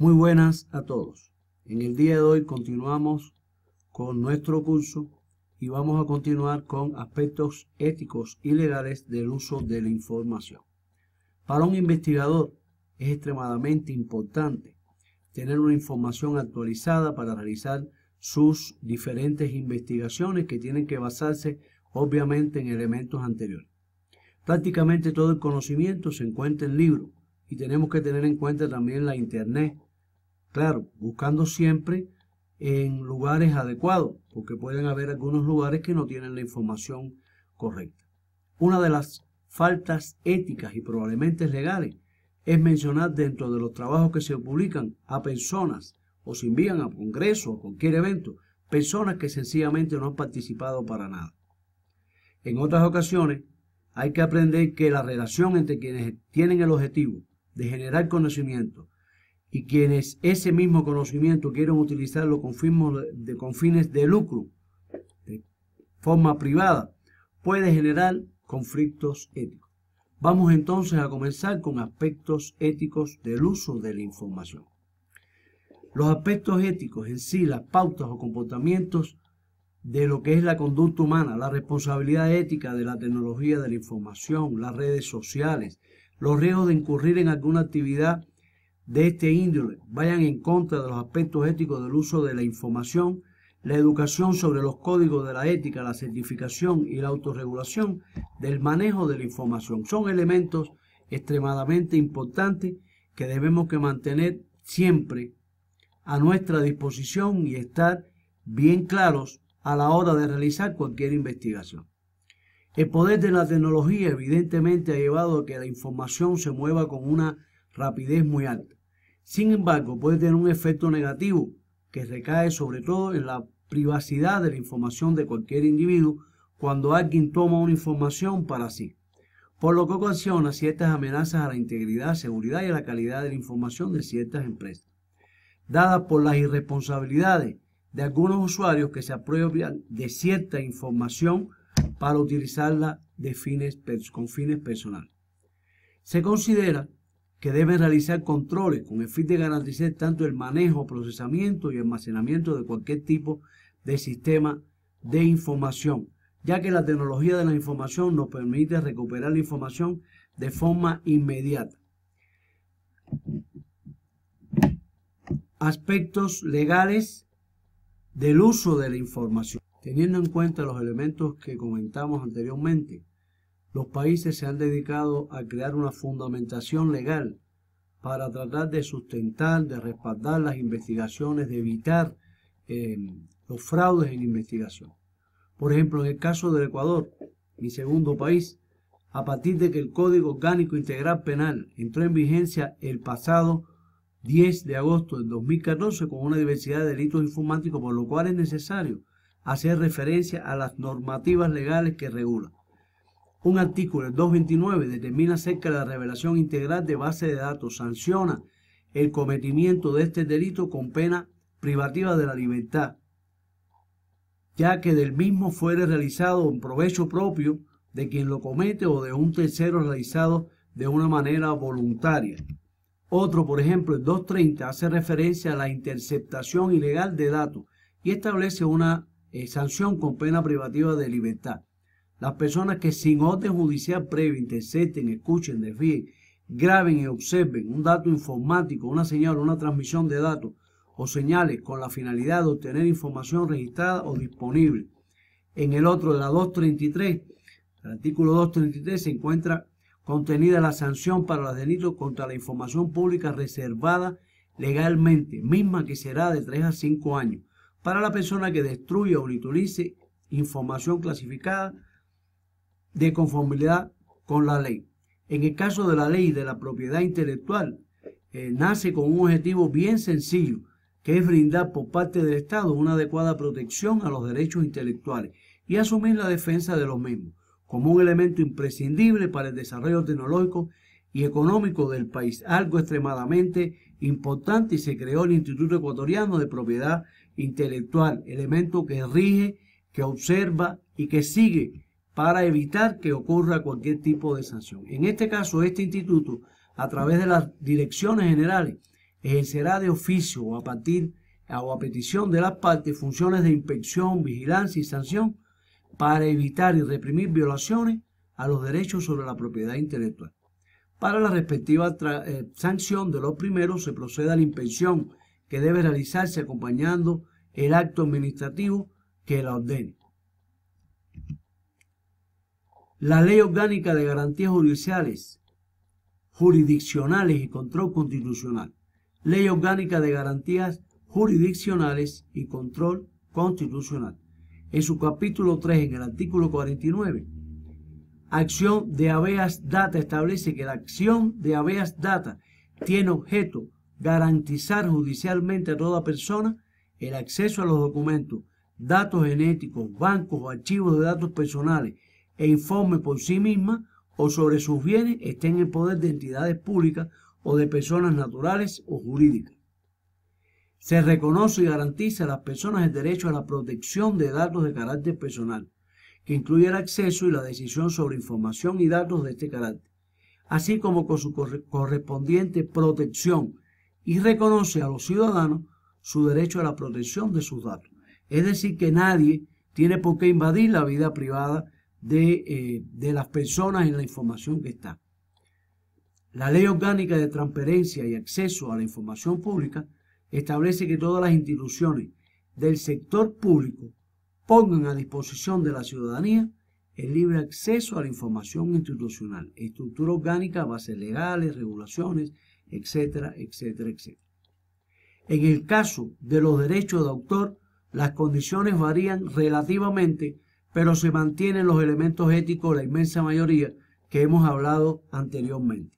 Muy buenas a todos. En el día de hoy continuamos con nuestro curso y vamos a continuar con aspectos éticos y legales del uso de la información. Para un investigador es extremadamente importante tener una información actualizada para realizar sus diferentes investigaciones que tienen que basarse obviamente en elementos anteriores. Prácticamente todo el conocimiento se encuentra en libros y tenemos que tener en cuenta también la internet Claro, buscando siempre en lugares adecuados, porque pueden haber algunos lugares que no tienen la información correcta. Una de las faltas éticas y probablemente legales es mencionar dentro de los trabajos que se publican a personas o se envían a congresos o cualquier evento, personas que sencillamente no han participado para nada. En otras ocasiones, hay que aprender que la relación entre quienes tienen el objetivo de generar conocimiento y quienes ese mismo conocimiento quieren utilizarlo con fines de, con fines de lucro, de forma privada, puede generar conflictos éticos. Vamos entonces a comenzar con aspectos éticos del uso de la información. Los aspectos éticos en sí, las pautas o comportamientos de lo que es la conducta humana, la responsabilidad ética de la tecnología de la información, las redes sociales, los riesgos de incurrir en alguna actividad de este índole vayan en contra de los aspectos éticos del uso de la información, la educación sobre los códigos de la ética, la certificación y la autorregulación del manejo de la información. Son elementos extremadamente importantes que debemos que mantener siempre a nuestra disposición y estar bien claros a la hora de realizar cualquier investigación. El poder de la tecnología evidentemente ha llevado a que la información se mueva con una rapidez muy alta. Sin embargo, puede tener un efecto negativo que recae sobre todo en la privacidad de la información de cualquier individuo cuando alguien toma una información para sí, por lo que ocasiona ciertas amenazas a la integridad, seguridad y a la calidad de la información de ciertas empresas, dadas por las irresponsabilidades de algunos usuarios que se apropian de cierta información para utilizarla de con fines personales. Se considera que deben realizar controles con el fin de garantizar tanto el manejo, procesamiento y almacenamiento de cualquier tipo de sistema de información, ya que la tecnología de la información nos permite recuperar la información de forma inmediata. Aspectos legales del uso de la información. Teniendo en cuenta los elementos que comentamos anteriormente, los países se han dedicado a crear una fundamentación legal para tratar de sustentar, de respaldar las investigaciones, de evitar eh, los fraudes en investigación. Por ejemplo, en el caso del Ecuador, mi segundo país, a partir de que el Código Orgánico Integral Penal entró en vigencia el pasado 10 de agosto del 2014 con una diversidad de delitos informáticos, por lo cual es necesario hacer referencia a las normativas legales que regulan. Un artículo, el 229, determina acerca de la revelación integral de base de datos, sanciona el cometimiento de este delito con pena privativa de la libertad, ya que del mismo fuere realizado en provecho propio de quien lo comete o de un tercero realizado de una manera voluntaria. Otro, por ejemplo, el 230 hace referencia a la interceptación ilegal de datos y establece una eh, sanción con pena privativa de libertad. Las personas que sin orden judicial previo intercepten, escuchen, desvíen, graben y observen un dato informático, una señal o una transmisión de datos o señales con la finalidad de obtener información registrada o disponible. En el otro de la 233, el artículo 233 se encuentra contenida la sanción para los delitos contra la información pública reservada legalmente, misma que será de 3 a 5 años, para la persona que destruya o utilice información clasificada de conformidad con la ley. En el caso de la ley de la propiedad intelectual, eh, nace con un objetivo bien sencillo, que es brindar por parte del Estado una adecuada protección a los derechos intelectuales y asumir la defensa de los mismos como un elemento imprescindible para el desarrollo tecnológico y económico del país, algo extremadamente importante y se creó el Instituto Ecuatoriano de Propiedad Intelectual, elemento que rige, que observa y que sigue para evitar que ocurra cualquier tipo de sanción. En este caso, este instituto, a través de las direcciones generales, ejercerá de oficio o a partir o a petición de las partes funciones de inspección, vigilancia y sanción para evitar y reprimir violaciones a los derechos sobre la propiedad intelectual. Para la respectiva eh, sanción de los primeros se procede a la inspección que debe realizarse acompañando el acto administrativo que la ordene. La Ley Orgánica de Garantías Judiciales, Jurisdiccionales y Control Constitucional. Ley Orgánica de Garantías Jurisdiccionales y Control Constitucional. En su capítulo 3, en el artículo 49, acción de habeas data establece que la acción de habeas data tiene objeto garantizar judicialmente a toda persona el acceso a los documentos, datos genéticos, bancos o archivos de datos personales e informe por sí misma o sobre sus bienes estén en poder de entidades públicas o de personas naturales o jurídicas. Se reconoce y garantiza a las personas el derecho a la protección de datos de carácter personal, que incluye el acceso y la decisión sobre información y datos de este carácter, así como con su correspondiente protección, y reconoce a los ciudadanos su derecho a la protección de sus datos. Es decir, que nadie tiene por qué invadir la vida privada eh, de, las personas en la información que está. La Ley Orgánica de Transparencia y Acceso a la Información Pública establece que todas las instituciones del sector público pongan a disposición de la ciudadanía el libre acceso a la información institucional, estructura orgánica, bases legales, regulaciones, etcétera, etcétera, etcétera. En el caso de los derechos de autor, las condiciones varían relativamente pero se mantienen los elementos éticos, la inmensa mayoría que hemos hablado anteriormente.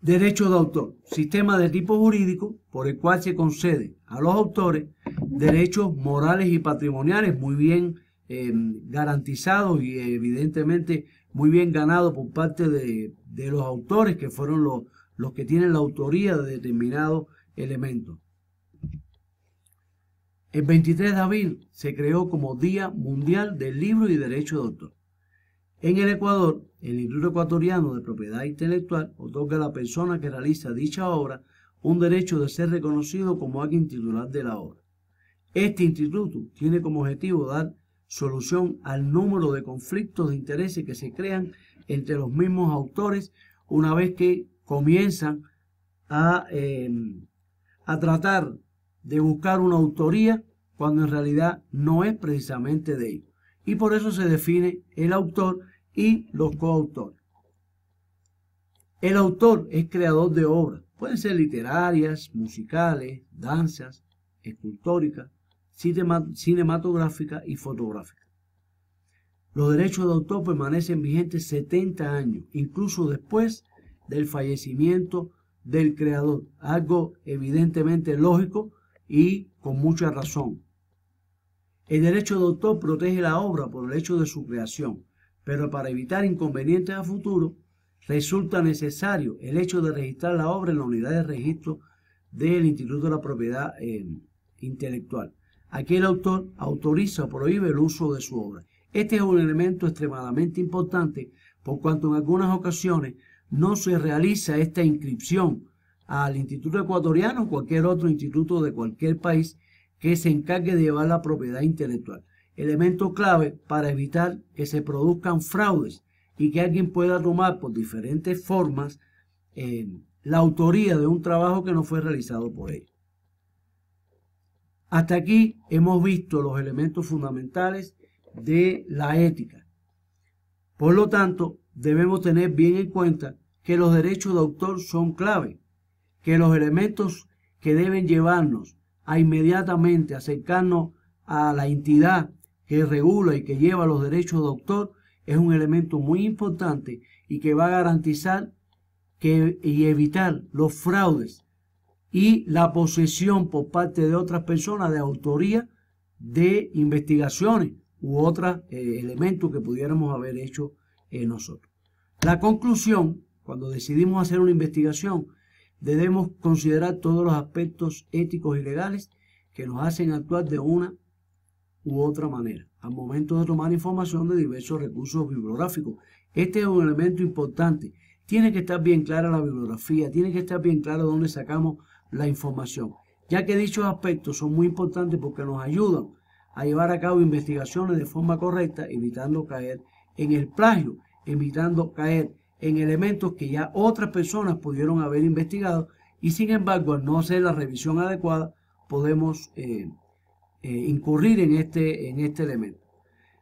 Derecho de autor, sistema de tipo jurídico por el cual se concede a los autores derechos morales y patrimoniales muy bien em, garantizados y evidentemente muy bien ganados por parte de, los autores que fueron los que tienen la autoría de determinados elementos. El 23 de abril se creó como Día Mundial del Libro y Derecho de Autor. En el Ecuador, el Instituto Ecuatoriano de Propiedad Intelectual otorga a la persona que realiza dicha obra un derecho de ser reconocido como alguien titular de la obra. Este instituto tiene como objetivo dar solución al número de conflictos de intereses que se crean entre los mismos autores una vez que comienzan a, eh, a tratar de buscar una autoría cuando en realidad no es precisamente de ellos. Y por eso se define el autor y los coautores. El autor es creador de obras, pueden ser literarias, musicales, danzas, escultóricas, cinematográficas y fotográficas. Los derechos de autor permanecen vigentes 70 años, incluso después del fallecimiento del creador, algo evidentemente lógico y con mucha razón, el derecho de autor protege la obra por el hecho de su creación, pero para evitar inconvenientes a futuro, resulta necesario el hecho de registrar la obra en la unidad de registro del Instituto de la Propiedad eh, Intelectual. Aquí el autor autoriza o prohíbe el uso de su obra. Este es un elemento extremadamente importante por cuanto en algunas ocasiones no se realiza esta inscripción al Instituto Ecuatoriano o cualquier otro instituto de cualquier país que se encargue de llevar la propiedad intelectual, elemento clave para evitar que se produzcan fraudes y que alguien pueda tomar por diferentes formas eh, la autoría de un trabajo que no fue realizado por él. Hasta aquí hemos visto los elementos fundamentales de la ética. Por lo tanto, debemos tener bien en cuenta que los derechos de autor son clave, que los elementos que deben llevarnos a inmediatamente acercarnos a la entidad que regula y que lleva los derechos de autor es un elemento muy importante y que va a garantizar que, y evitar los fraudes y la posesión por parte de otras personas de autoría de investigaciones u otros eh, elementos que pudiéramos haber hecho eh, nosotros. La conclusión, cuando decidimos hacer una investigación, Debemos considerar todos los aspectos éticos y legales que nos hacen actuar de una u otra manera al momento de tomar información de diversos recursos bibliográficos. Este es un elemento importante. Tiene que estar bien clara la bibliografía, tiene que estar bien claro dónde sacamos la información, ya que dichos aspectos son muy importantes porque nos ayudan a llevar a cabo investigaciones de forma correcta, evitando caer en el plagio, evitando caer en elementos que ya otras personas pudieron haber investigado y sin embargo al no hacer la revisión adecuada podemos eh, eh, incurrir en este, en este elemento.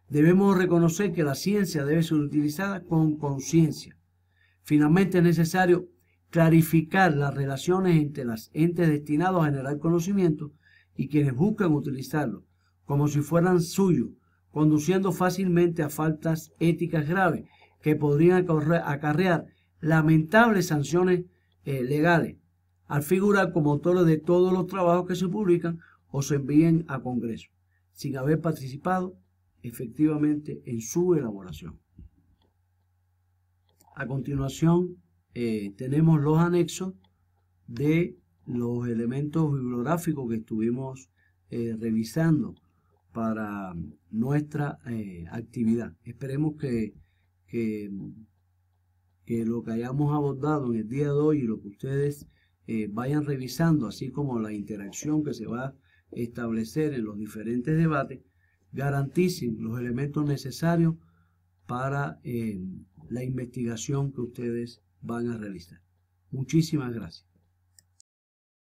Debemos reconocer que la ciencia debe ser utilizada con conciencia. Finalmente es necesario clarificar las relaciones entre las entes destinados a generar conocimiento y quienes buscan utilizarlo, como si fueran suyos, conduciendo fácilmente a faltas éticas graves que podrían acarrear lamentables sanciones eh, legales al figurar como autores de todos los trabajos que se publican o se envíen a Congreso, sin haber participado efectivamente en su elaboración. A continuación, eh, tenemos los anexos de los elementos bibliográficos que estuvimos eh, revisando para nuestra actividad. Esperemos que eh, que, lo que hayamos abordado en el día de hoy y lo que ustedes eh, vayan revisando, así como la interacción que se va a establecer en los diferentes debates, garanticen los elementos necesarios para eh, la investigación que ustedes van a realizar. Muchísimas gracias.